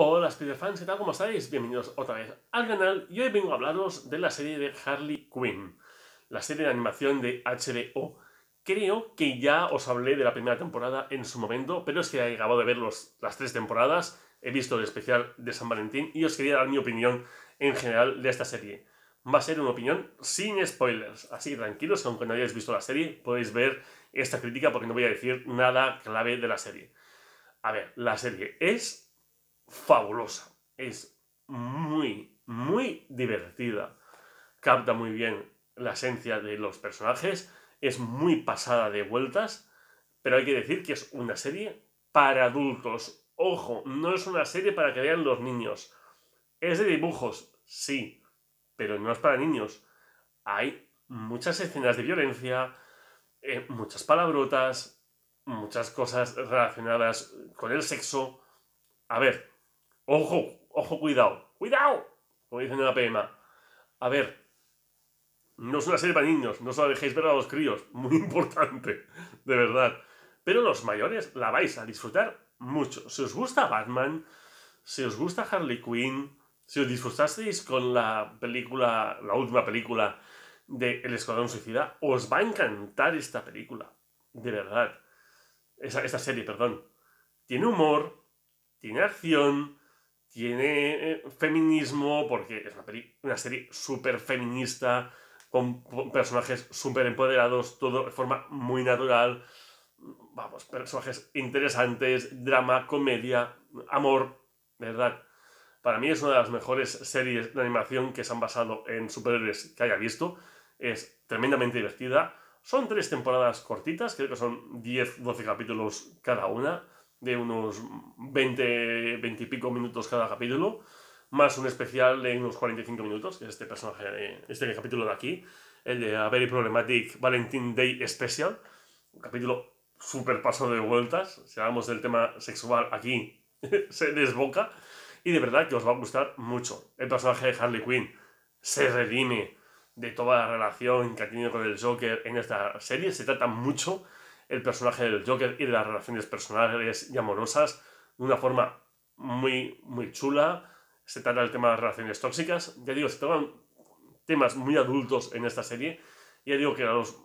Hola Spider-Fans, ¿qué tal? ¿Cómo estáis? Bienvenidos otra vez al canal y hoy vengo a hablaros de la serie de Harley Quinn, la serie de animación de HBO. Creo que ya os hablé de la primera temporada en su momento, pero es que he acabado de ver las tres temporadas, he visto el especial de San Valentín y os quería dar mi opinión en general de esta serie. Va a ser una opinión sin spoilers, así que tranquilos, aunque no hayáis visto la serie, podéis ver esta crítica porque no voy a decir nada clave de la serie. A ver, la serie es fabulosa. Es muy, muy divertida. Capta muy bien la esencia de los personajes. Es muy pasada de vueltas. Pero hay que decir que es una serie para adultos. Ojo, no es una serie para que vean los niños. Es de dibujos, sí, pero no es para niños. Hay muchas escenas de violencia, eh, muchas palabrotas, muchas cosas relacionadas con el sexo. A ver, Ojo, ojo, cuidado, cuidado, como dicen en la PMA. A ver, no es una serie para niños, no os la dejéis ver a los críos, muy importante, de verdad. Pero los mayores la vais a disfrutar mucho. Si os gusta Batman, si os gusta Harley Quinn, si os disfrutasteis con la película, la última película de El Escuadrón Suicida, os va a encantar esta película, de verdad. esta serie, perdón. Tiene humor, tiene acción, tiene eh, feminismo, porque es una, serie súper feminista, con personajes súper empoderados, todo de forma muy natural, vamos, personajes interesantes, drama, comedia, amor, verdad. Para mí es una de las mejores series de animación que se han basado en superhéroes que haya visto. Es tremendamente divertida. Son tres temporadas cortitas, creo que son 10-12 capítulos cada una de unos 20, 20 y pico minutos cada capítulo, más un especial de unos 45 minutos, que es este personaje, de, este capítulo de aquí, el de A Very Problematic Valentine Day Special, un capítulo súper paso de vueltas, si hablamos del tema sexual aquí, se desboca, y de verdad que os va a gustar mucho. El personaje de Harley Quinn se redime de toda la relación que ha tenido con el Joker en esta serie, se trata mucho el personaje del Joker y de las relaciones personales y amorosas de una forma muy, muy chula. Se trata del tema de las relaciones tóxicas. Ya digo, se toman temas muy adultos en esta serie. Ya digo que a los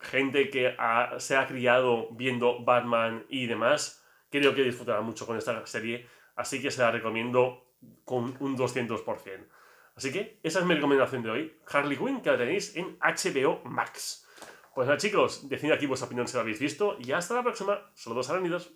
gente que se ha criado viendo Batman y demás, creo que disfrutará mucho con esta serie. Así que se la recomiendo con un 200%. Así que esa es mi recomendación de hoy. Harley Quinn, que la tenéis en HBO Max. Pues nada, chicos, decidme aquí vuestra opinión si la habéis visto. Y hasta la próxima. dos arenidos.